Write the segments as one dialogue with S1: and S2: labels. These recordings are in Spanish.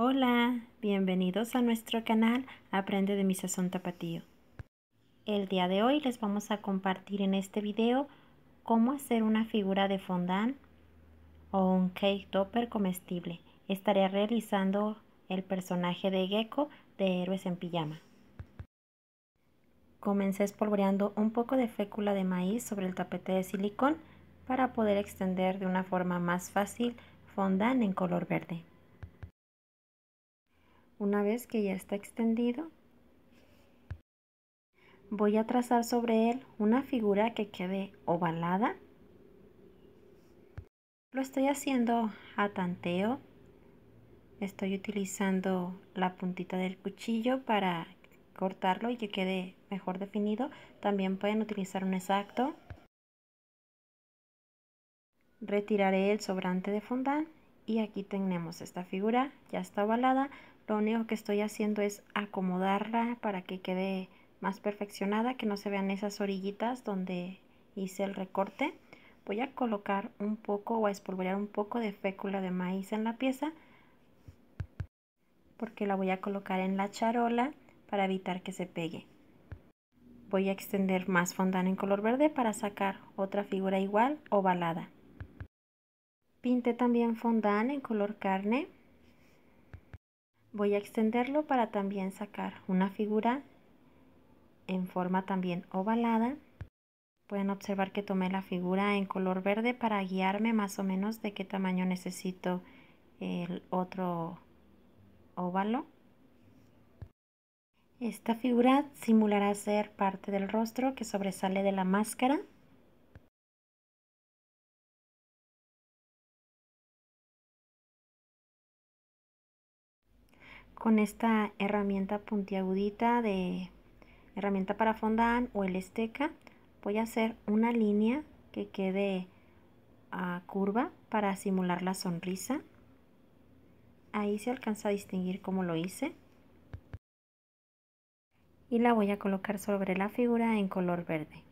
S1: Hola, bienvenidos a nuestro canal Aprende de mi sazón tapatío. El día de hoy les vamos a compartir en este video cómo hacer una figura de fondant o un cake topper comestible. Estaré realizando el personaje de Gecko de Héroes en Pijama. Comencé espolvoreando un poco de fécula de maíz sobre el tapete de silicón para poder extender de una forma más fácil fondant en color verde. Una vez que ya está extendido, voy a trazar sobre él una figura que quede ovalada. Lo estoy haciendo a tanteo. Estoy utilizando la puntita del cuchillo para cortarlo y que quede mejor definido. También pueden utilizar un exacto. Retiraré el sobrante de fondant y aquí tenemos esta figura, ya está ovalada. Lo único que estoy haciendo es acomodarla para que quede más perfeccionada, que no se vean esas orillitas donde hice el recorte. Voy a colocar un poco o a espolvorear un poco de fécula de maíz en la pieza porque la voy a colocar en la charola para evitar que se pegue. Voy a extender más fondant en color verde para sacar otra figura igual ovalada. Pinte también fondant en color carne voy a extenderlo para también sacar una figura en forma también ovalada. Pueden observar que tomé la figura en color verde para guiarme más o menos de qué tamaño necesito el otro óvalo. Esta figura simulará ser parte del rostro que sobresale de la máscara. con esta herramienta puntiagudita de herramienta para fondant o el esteca voy a hacer una línea que quede a ah, curva para simular la sonrisa ahí se alcanza a distinguir cómo lo hice y la voy a colocar sobre la figura en color verde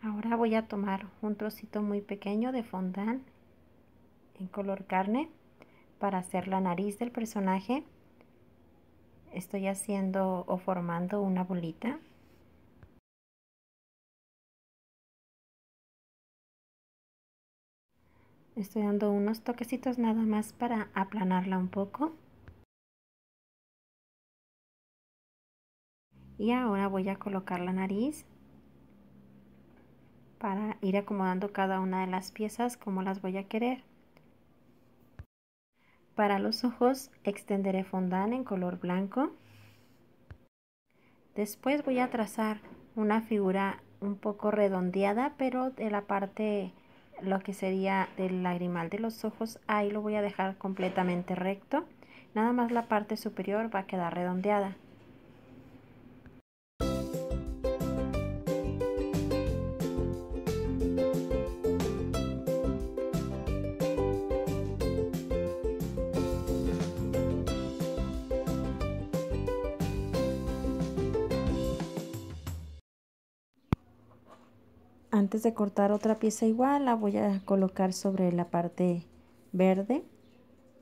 S1: ahora voy a tomar un trocito muy pequeño de fondant en color carne para hacer la nariz del personaje estoy haciendo o formando una bolita estoy dando unos toquecitos nada más para aplanarla un poco y ahora voy a colocar la nariz para ir acomodando cada una de las piezas como las voy a querer para los ojos extenderé fondant en color blanco. Después voy a trazar una figura un poco redondeada, pero de la parte, lo que sería del lagrimal de los ojos, ahí lo voy a dejar completamente recto. Nada más la parte superior va a quedar redondeada. Antes de cortar otra pieza igual la voy a colocar sobre la parte verde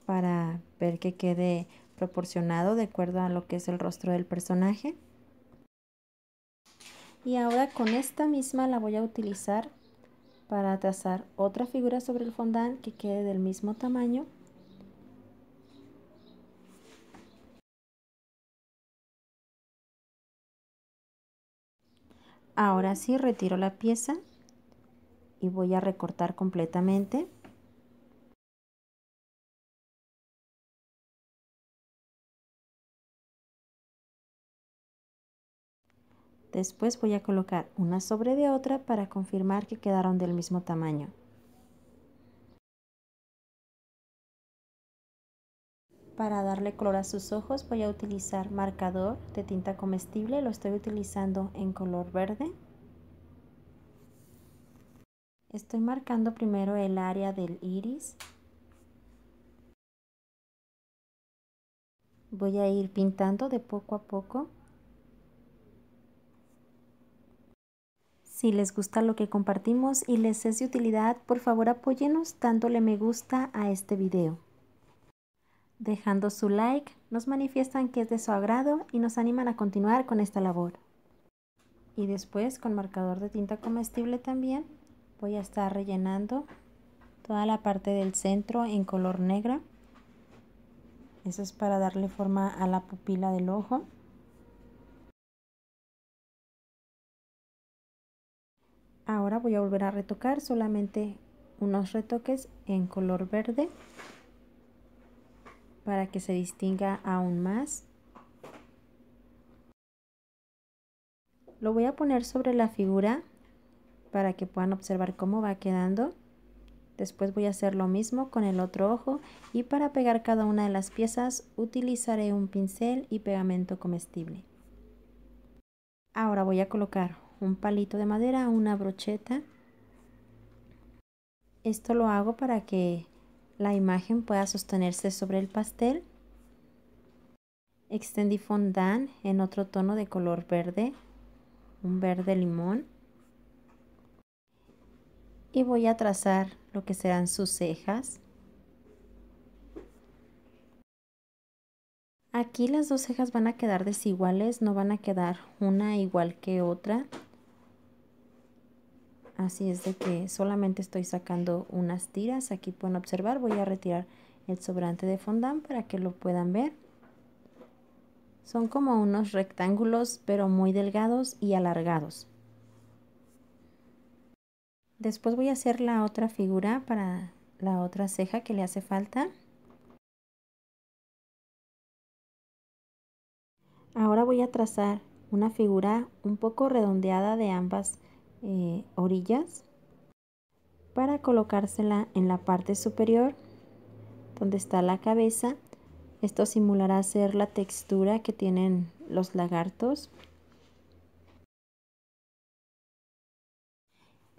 S1: para ver que quede proporcionado de acuerdo a lo que es el rostro del personaje. Y ahora con esta misma la voy a utilizar para trazar otra figura sobre el fondant que quede del mismo tamaño Ahora sí retiro la pieza y voy a recortar completamente. Después voy a colocar una sobre de otra para confirmar que quedaron del mismo tamaño. Para darle color a sus ojos voy a utilizar marcador de tinta comestible, lo estoy utilizando en color verde. Estoy marcando primero el área del iris. Voy a ir pintando de poco a poco. Si les gusta lo que compartimos y les es de utilidad, por favor apóyenos dándole me gusta a este video. Dejando su like, nos manifiestan que es de su agrado y nos animan a continuar con esta labor. Y después, con marcador de tinta comestible también, voy a estar rellenando toda la parte del centro en color negra. Eso es para darle forma a la pupila del ojo. Ahora voy a volver a retocar solamente unos retoques en color verde para que se distinga aún más. Lo voy a poner sobre la figura para que puedan observar cómo va quedando. Después voy a hacer lo mismo con el otro ojo y para pegar cada una de las piezas utilizaré un pincel y pegamento comestible. Ahora voy a colocar un palito de madera, una brocheta. Esto lo hago para que la imagen pueda sostenerse sobre el pastel. Extendí fondant en otro tono de color verde, un verde limón. Y voy a trazar lo que serán sus cejas. Aquí las dos cejas van a quedar desiguales, no van a quedar una igual que otra así es de que solamente estoy sacando unas tiras aquí pueden observar voy a retirar el sobrante de fondant para que lo puedan ver son como unos rectángulos pero muy delgados y alargados después voy a hacer la otra figura para la otra ceja que le hace falta ahora voy a trazar una figura un poco redondeada de ambas eh, orillas para colocársela en la parte superior donde está la cabeza. Esto simulará ser la textura que tienen los lagartos.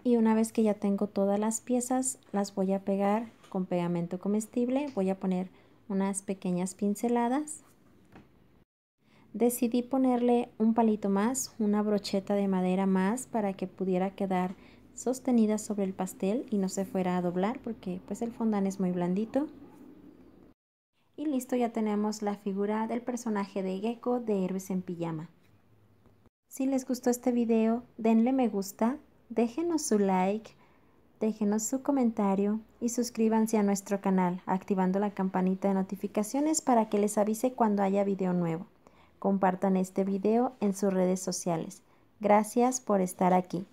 S1: Y una vez que ya tengo todas las piezas, las voy a pegar con pegamento comestible. Voy a poner unas pequeñas pinceladas Decidí ponerle un palito más, una brocheta de madera más para que pudiera quedar sostenida sobre el pastel y no se fuera a doblar porque pues el fondant es muy blandito. Y listo, ya tenemos la figura del personaje de Gecko de Héroes en Pijama. Si les gustó este video, denle me gusta, déjenos su like, déjenos su comentario y suscríbanse a nuestro canal activando la campanita de notificaciones para que les avise cuando haya video nuevo. Compartan este video en sus redes sociales. Gracias por estar aquí.